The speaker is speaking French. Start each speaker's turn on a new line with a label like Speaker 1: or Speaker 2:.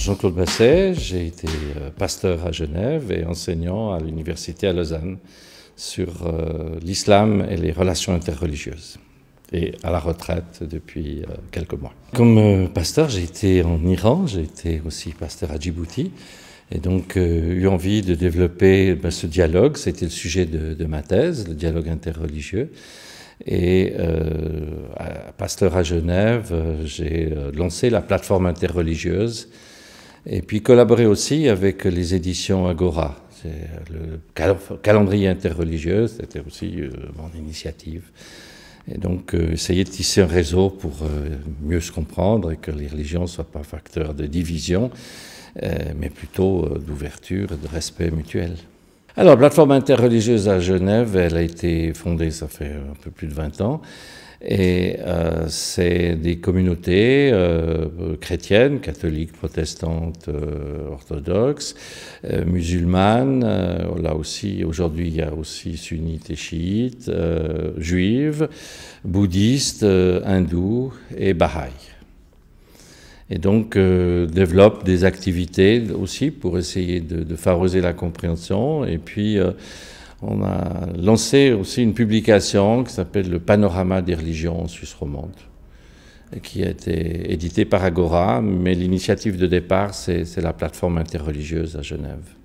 Speaker 1: Jean-Claude Basset, j'ai été euh, pasteur à Genève et enseignant à l'université à Lausanne sur euh, l'islam et les relations interreligieuses et à la retraite depuis euh, quelques mois. Comme pasteur, j'ai été en Iran, j'ai été aussi pasteur à Djibouti et donc eu envie de développer ben, ce dialogue, c'était le sujet de, ma thèse, le dialogue interreligieux. Et pasteur à Genève, j'ai lancé la plateforme interreligieuse et puis collaborer aussi avec les éditions Agora. Euh, le calendrier interreligieux, c'était aussi euh, mon initiative. Et donc, euh, essayer de tisser un réseau pour mieux se comprendre et que les religions ne soient pas facteurs de division, mais plutôt d'ouverture et de respect mutuel. Alors, la plateforme interreligieuse à Genève, elle a été fondée, ça fait un peu plus de 20 ans. Et euh, c'est des communautés euh, chrétiennes, catholiques, protestantes, euh, orthodoxes, musulmanes. là aussi, aujourd'hui, il y a aussi sunnites et chiites, juives, bouddhistes, hindous et bahaïs. Et donc développe des activités aussi pour essayer de, de favoriser la compréhension et puis on a lancé aussi une publication qui s'appelle Le panorama des religions en Suisse romande, qui a été édité par Agora, mais l'initiative de départ, c'est la plateforme interreligieuse à Genève.